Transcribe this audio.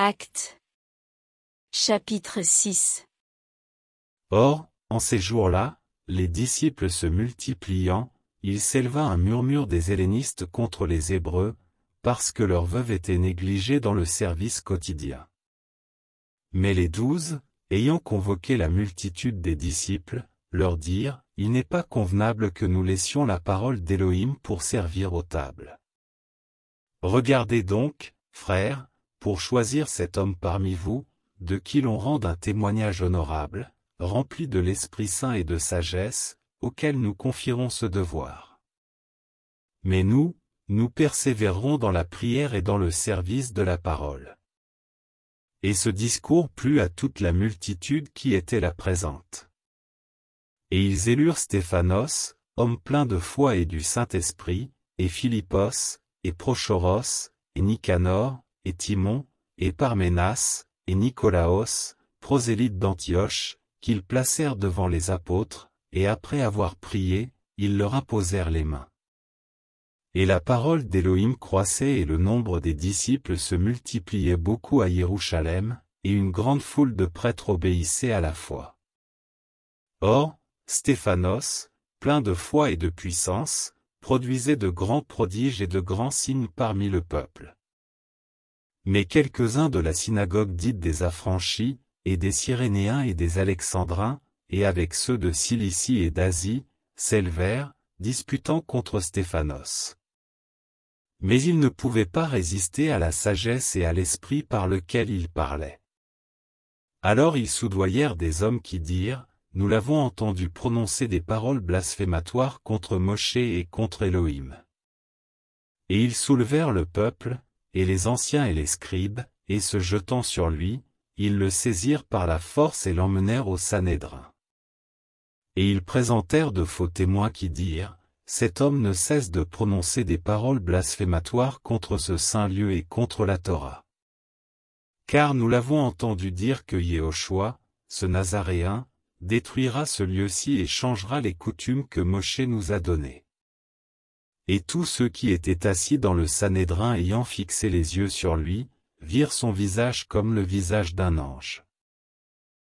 Acte. Chapitre 6 Or, en ces jours-là, les disciples se multipliant, il s'éleva un murmure des hellénistes contre les Hébreux, parce que leur veuve était négligée dans le service quotidien. Mais les douze, ayant convoqué la multitude des disciples, leur dirent, Il n'est pas convenable que nous laissions la parole d'Élohim pour servir aux tables. Regardez donc, frères, pour choisir cet homme parmi vous, de qui l'on rende un témoignage honorable, rempli de l'Esprit Saint et de sagesse, auquel nous confierons ce devoir. Mais nous, nous persévérerons dans la prière et dans le service de la parole. Et ce discours plut à toute la multitude qui était là présente. Et ils élurent Stéphanos, homme plein de foi et du Saint-Esprit, et Philippos, et Prochoros, et Nicanor, et Timon, et Parménas, et Nicolaos, prosélytes d'Antioche, qu'ils placèrent devant les apôtres, et après avoir prié, ils leur imposèrent les mains. Et la parole d'Élohim croissait et le nombre des disciples se multipliait beaucoup à Jérusalem, et une grande foule de prêtres obéissait à la foi. Or, Stéphanos, plein de foi et de puissance, produisait de grands prodiges et de grands signes parmi le peuple mais quelques-uns de la synagogue dite des Affranchis, et des Cyrénéens et des Alexandrins, et avec ceux de Cilicie et d'Asie, s'élevèrent, disputant contre Stéphanos. Mais ils ne pouvaient pas résister à la sagesse et à l'esprit par lequel ils parlaient. Alors ils soudoyèrent des hommes qui dirent, Nous l'avons entendu prononcer des paroles blasphématoires contre Mosché et contre Elohim. Et ils soulevèrent le peuple, et les anciens et les scribes, et se jetant sur lui, ils le saisirent par la force et l'emmenèrent au Sanhédrin. Et ils présentèrent de faux témoins qui dirent, Cet homme ne cesse de prononcer des paroles blasphématoires contre ce saint lieu et contre la Torah. Car nous l'avons entendu dire que Yéhoshua, ce Nazaréen, détruira ce lieu-ci et changera les coutumes que Moshe nous a données. Et tous ceux qui étaient assis dans le Sanhédrin ayant fixé les yeux sur lui, virent son visage comme le visage d'un ange.